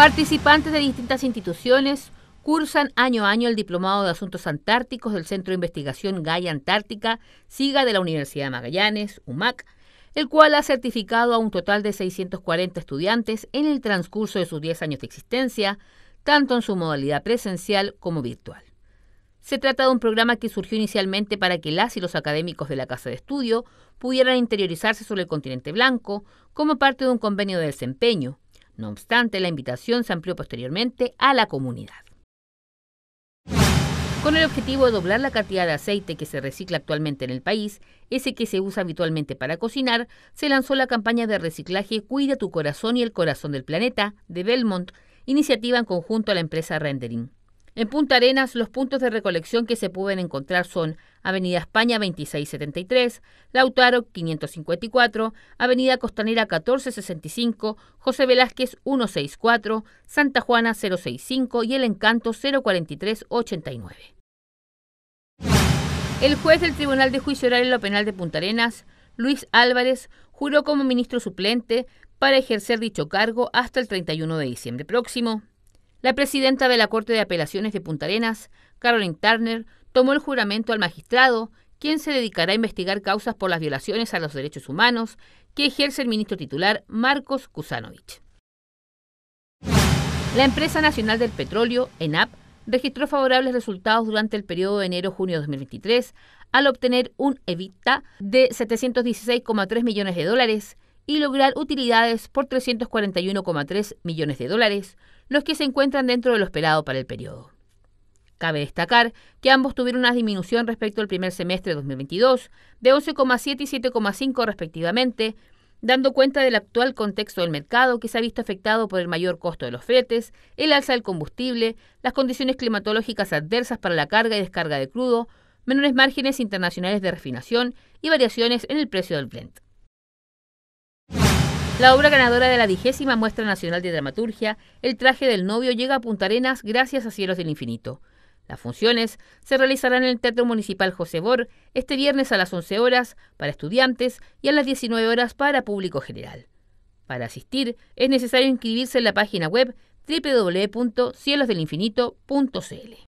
Participantes de distintas instituciones cursan año a año el Diplomado de Asuntos Antárticos del Centro de Investigación Gaia Antártica, SIGA de la Universidad de Magallanes, UMAC, el cual ha certificado a un total de 640 estudiantes en el transcurso de sus 10 años de existencia, tanto en su modalidad presencial como virtual. Se trata de un programa que surgió inicialmente para que las y los académicos de la Casa de Estudio pudieran interiorizarse sobre el continente blanco como parte de un convenio de desempeño, no obstante, la invitación se amplió posteriormente a la comunidad. Con el objetivo de doblar la cantidad de aceite que se recicla actualmente en el país, ese que se usa habitualmente para cocinar, se lanzó la campaña de reciclaje Cuida tu corazón y el corazón del planeta de Belmont, iniciativa en conjunto a la empresa Rendering. En Punta Arenas, los puntos de recolección que se pueden encontrar son Avenida España 2673, Lautaro 554, Avenida Costanera 1465, José Velázquez 164, Santa Juana 065 y El Encanto 04389. El juez del Tribunal de Juicio Oral en lo Penal de Punta Arenas, Luis Álvarez, juró como ministro suplente para ejercer dicho cargo hasta el 31 de diciembre próximo. La presidenta de la Corte de Apelaciones de Punta Arenas, Caroline Turner, tomó el juramento al magistrado, quien se dedicará a investigar causas por las violaciones a los derechos humanos que ejerce el ministro titular Marcos Kusanovich. La empresa nacional del petróleo, ENAP, registró favorables resultados durante el periodo de enero-junio de 2023 al obtener un EBITDA de 716,3 millones de dólares, y lograr utilidades por 341,3 millones de dólares, los que se encuentran dentro de lo esperado para el periodo. Cabe destacar que ambos tuvieron una disminución respecto al primer semestre de 2022 de 11,7 y 7,5 respectivamente, dando cuenta del actual contexto del mercado que se ha visto afectado por el mayor costo de los fretes, el alza del combustible, las condiciones climatológicas adversas para la carga y descarga de crudo, menores márgenes internacionales de refinación y variaciones en el precio del Blend. La obra ganadora de la vigésima muestra nacional de dramaturgia, El traje del novio, llega a Punta Arenas gracias a Cielos del Infinito. Las funciones se realizarán en el Teatro Municipal José Bor este viernes a las 11 horas para estudiantes y a las 19 horas para público general. Para asistir es necesario inscribirse en la página web www.cielosdelinfinito.cl.